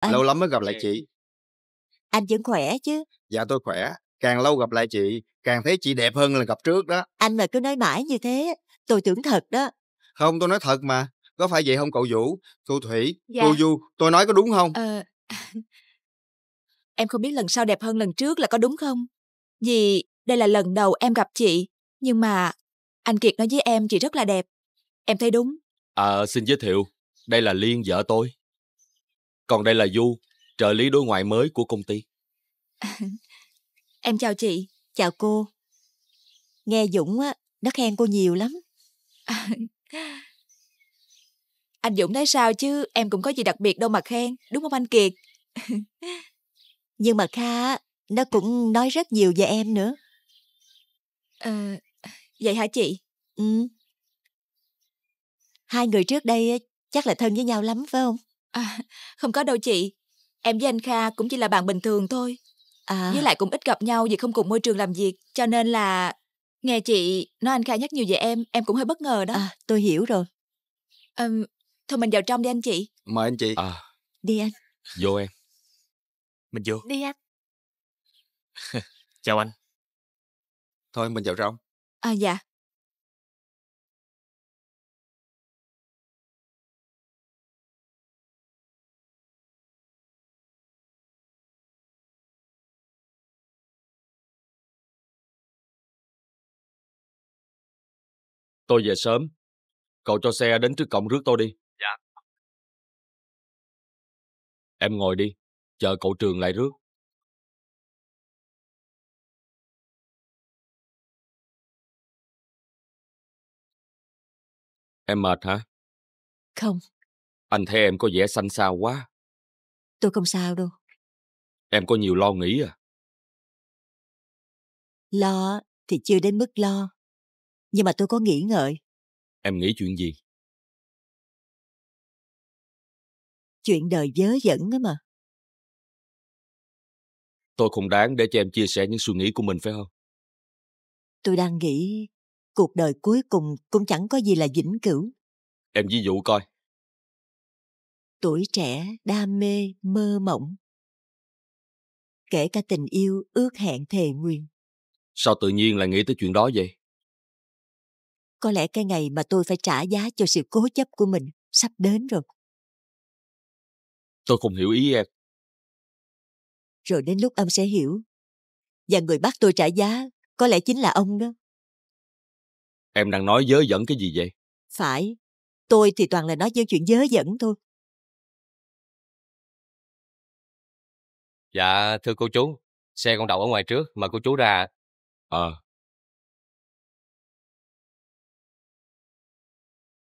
Anh, Lâu lắm mới gặp lại ừ. chị. anh vẫn khỏe chứ? Dạ tôi khỏe. Càng lâu gặp lại chị, càng thấy chị đẹp hơn là gặp trước đó. Anh mà cứ nói mãi như thế, tôi tưởng thật đó. Không, tôi nói thật mà. Có phải vậy không cậu Vũ, cô Thủy, Dạ. cô Du, tôi nói có đúng không? Ờ, em không biết lần sau đẹp hơn lần trước là có đúng không? Vì đây là lần đầu em gặp chị, nhưng mà anh Kiệt nói với em chị rất là đẹp. Em thấy đúng. À, xin giới thiệu, đây là Liên vợ tôi. Còn đây là Du, trợ lý đối ngoại mới của công ty. em chào chị, chào cô. Nghe Dũng á, nó khen cô nhiều lắm. anh Dũng thấy sao chứ em cũng có gì đặc biệt đâu mà khen, đúng không anh Kiệt? Nhưng mà Kha, nó cũng nói rất nhiều về em nữa. À, vậy hả chị? Ừ. Hai người trước đây chắc là thân với nhau lắm phải không? À, không có đâu chị. Em với anh Kha cũng chỉ là bạn bình thường thôi. À. Với lại cũng ít gặp nhau vì không cùng môi trường làm việc, cho nên là nghe chị nói anh Kha nhắc nhiều về em, em cũng hơi bất ngờ đó. À, tôi hiểu rồi. À, thôi mình vào trong đi anh chị. Mời anh chị. À. Đi anh. Vô em. Mình vô. Đi anh. Chào anh. Thôi mình vào trong. À dạ. Tôi về sớm. Cậu cho xe đến trước cổng rước tôi đi. Dạ. Em ngồi đi, chờ cậu trường lại rước. Em mệt hả? Không. Anh thấy em có vẻ xanh xao quá. Tôi không sao đâu. Em có nhiều lo nghĩ à? Lo thì chưa đến mức lo, nhưng mà tôi có nghĩ ngợi. Em nghĩ chuyện gì? Chuyện đời dớ dẫn á mà. Tôi không đáng để cho em chia sẻ những suy nghĩ của mình phải không? Tôi đang nghĩ cuộc đời cuối cùng cũng chẳng có gì là vĩnh cửu. Em ví dụ coi. Tuổi trẻ, đam mê, mơ mộng. Kể cả tình yêu, ước hẹn thề nguyện. Sao tự nhiên lại nghĩ tới chuyện đó vậy? Có lẽ cái ngày mà tôi phải trả giá cho sự cố chấp của mình sắp đến rồi. Tôi không hiểu ý em. Rồi đến lúc ông sẽ hiểu. Và người bắt tôi trả giá có lẽ chính là ông đó. Em đang nói dớ dẫn cái gì vậy? Phải. Tôi thì toàn là nói những chuyện dớ dẫn thôi. Dạ, thưa cô chú. Xe con đậu ở ngoài trước, mà cô chú ra. Ờ, à,